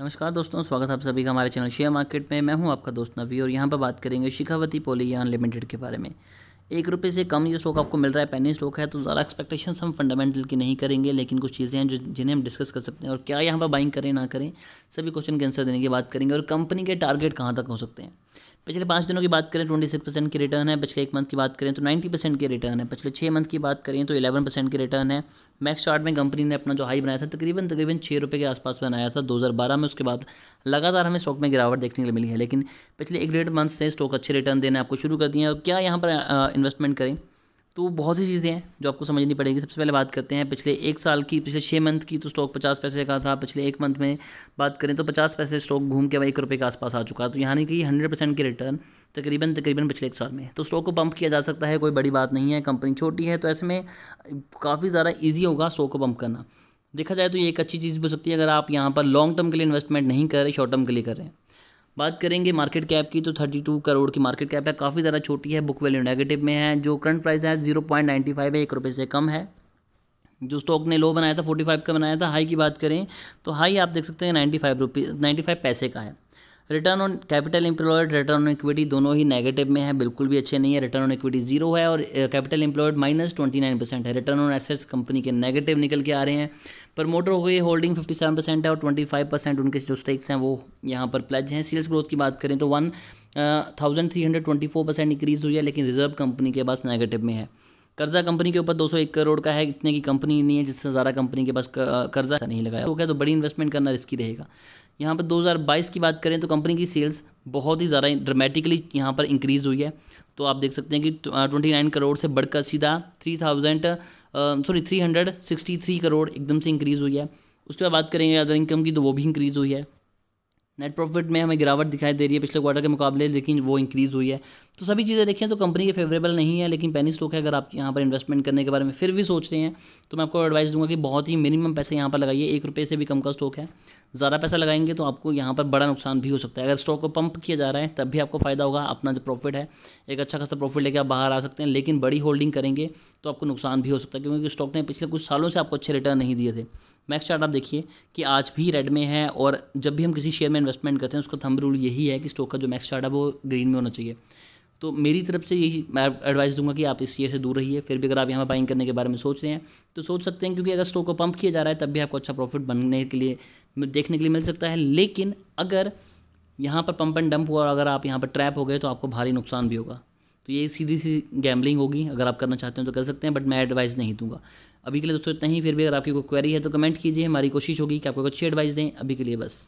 नमस्कार दोस्तों स्वागत है आप सभी का हमारे चैनल शेयर मार्केट में मैं हूं आपका दोस्त नवी और यहां पर बात करेंगे शिखावती पोलियान लिमिटेड के बारे में एक रुपये से कम ये स्टॉक आपको मिल रहा है पैनी स्टॉक है तो ज़्यादा एक्सपेक्टेशन हम फंडामेंटल की नहीं करेंगे लेकिन कुछ चीज़ें हैं जो जिन्हें हम डिस्कस कर सकते हैं और क्या यहाँ पर बाइंग करें ना करें सभी क्वेश्चन के आंसर देने की बात करेंगे और कंपनी के टारगेट कहाँ तक हो सकते हैं पिछले पाँच दिनों की बात करें ट्वेंटी सिक्स परसेंट की रिटर्न है पिछले एक मंथ की बात करें तो नाइन्टी परसेंट की रिटर्न है पिछले छः मंथ की बात करें तो इलेवन परसेंट की रिटर्न है मैक्स चार्ट में कंपनी ने अपना जो हाई बनाया था तकरीबन तकरीबन छः रुपये के आसपास बनाया था 2012 में उसके बाद लगातार हमें स्टॉक में गिरावट देखने के लिए मिली है लेकिन पिछले एक डेढ़ मंथ से स्टॉक अच्छे रिटर्न देने आपको शुरू कर दिए हैं और क्या यहाँ पर इन्वेस्टमेंट करें तो बहुत सी चीज़ें हैं जो आपको समझनी पड़ेगी सबसे पहले बात करते हैं पिछले एक साल की पिछले छः मंथ की तो स्टॉक पचास पैसे का था पिछले एक मंथ में बात करें तो पचास पैसे स्टॉक घूम के अब एक रुपये के आसपास आ चुका है तो यानी कि हंड्रेड परसेंट की रिटर्न तकरीबन तकरीबन पिछले एक साल में तो स्टॉक को पंप किया जा सकता है कोई बड़ी बात नहीं है कंपनी छोटी है तो ऐसे में काफ़ी ज़्यादा ईजी होगा स्टॉक को पंप करना देखा जाए तो ये एक अच्छी चीज़ भी हो सकती है अगर आप यहाँ पर लॉन्ग टर्म के लिए इन्वेस्टमेंट नहीं कर रहे शॉर्ट टर्म के लिए कर रहे हैं बात करेंगे मार्केट कैप की तो 32 करोड़ की मार्केट कैप है काफ़ी ज़्यादा छोटी है बुक वैल्यू नेगेटिव में है जो करंट प्राइस है जीरो पॉइंट नाइन्टी फाइव है एक रुपये से कम है जो स्टॉक ने लो बनाया था फोर्टी फाइव का बनाया था हाई की बात करें तो हाई आप देख सकते हैं ninety five rupee ninety five पैसे का है return on capital employed return on equity दोनों ही नेगेटिव में है बिल्कुल भी अच्छे नहीं है रिटर्न ऑन इक्विटी जीरो है और capital employed minus twenty nine percent है रिटर्न ऑन एसेट्स कंपनी के नेगेटिव निकल के आ रहे हैं प्रमोटर हो गए होल्डिंग सेवन परसेंट है और ट्वेंटी फाइव परसेंट उनके जो स्टेक्स हैं वो यहाँ पर प्लेज हैं सेल्स ग्रोथ की बात करें तो one thousand three hundred twenty four percent increase हुई है लेकिन रिजर्व कंपनी के पास नेगेटिव में है कर्जा कंपनी के ऊपर दो सौ एक करोड़ का है इतने की कंपनी नहीं है जिससे ज़्यादा कंपनी के पास कर्जा नहीं लगाया तो हो गया तो बड़ी इन्वेस्टमेंट करना रिस्की रहेगा यहाँ पर 2022 की बात करें तो कंपनी की सेल्स बहुत ही ज़्यादा ड्रामेटिकली यहाँ पर इंक्रीज़ हुई है तो आप देख सकते हैं कि 29 करोड़ से बढ़कर सीधा three thousand sorry three hundred sixty three crore एकदम से इंक्रीज़ हुई है उसके बाद बात करेंगे अदर इनकम की तो वो भी इंक्रीज़ हुई है नेट प्रॉफिट में हमें गिरावट दिखाई दे रही है पिछले क्वार्टर के मुकाबले लेकिन वो इंक्रीज़ हुई है तो सभी चीज़ें देखें तो कंपनी के फेवरेबल नहीं है लेकिन पैनी स्टॉक है अगर आप यहाँ पर इन्वेस्टमेंट करने के बारे में फिर भी सोच रहे हैं तो मैं आपको एडवाइस दूंगा कि बहुत ही मिनिमम पैसे यहाँ पर लगाइए एक रुपये से भी कम का स्टॉक है ज़्यादा पैसा लगाएंगे तो आपको यहाँ पर बड़ा नुकसान भी हो सकता है अगर स्टॉक को पंप किया जा रहा है तब भी आपको फ़ायदा होगा अपना जो प्रॉफिट है एक अच्छा खासा प्रॉफिट लेकर आप बाहर आ सकते हैं लेकिन बड़ी होल्डिंग करेंगे तो आपको नुकसान भी हो सकता है क्योंकि स्टॉक ने पिछले कुछ सालों से आपको अच्छे रिटर्न नहीं दिए थे मैक्स चार्ट आप देखिए कि आज भी रेड में है और जब भी हम किसी शेयर में इन्वेस्टमेंट करते हैं उसका थंब रूल यही है कि स्टॉक का जो मैक्स चार्ट है वो ग्रीन में होना चाहिए तो मेरी तरफ से यही मैं एडवाइस दूंगा कि आप इस चीज़ से दूर रहिए फिर भी अगर आप यहाँ बाइंग करने के बारे में सोच रहे हैं तो सोच सकते हैं क्योंकि अगर स्टॉक को पंप किया जा रहा है तब भी आपको अच्छा प्रॉफिट बनने के लिए देखने के लिए मिल सकता है लेकिन अगर यहाँ पर पंप एंड डंप हुआ और अगर आप यहाँ पर ट्रैप हो गए तो आपको भारी नुकसान भी होगा तो ये सीधी सी गैम्बलिंग होगी अगर आप करना चाहते हैं तो कर सकते हैं बट मैं एडवाइस नहीं दूंगा अभी के लिए दोस्तों इतना ही फिर भी अगर आपकी कोई क्वेरी है तो कमेंट कीजिए हमारी कोशिश होगी कि आपको अच्छी एडवाइस दें अभी के लिए बस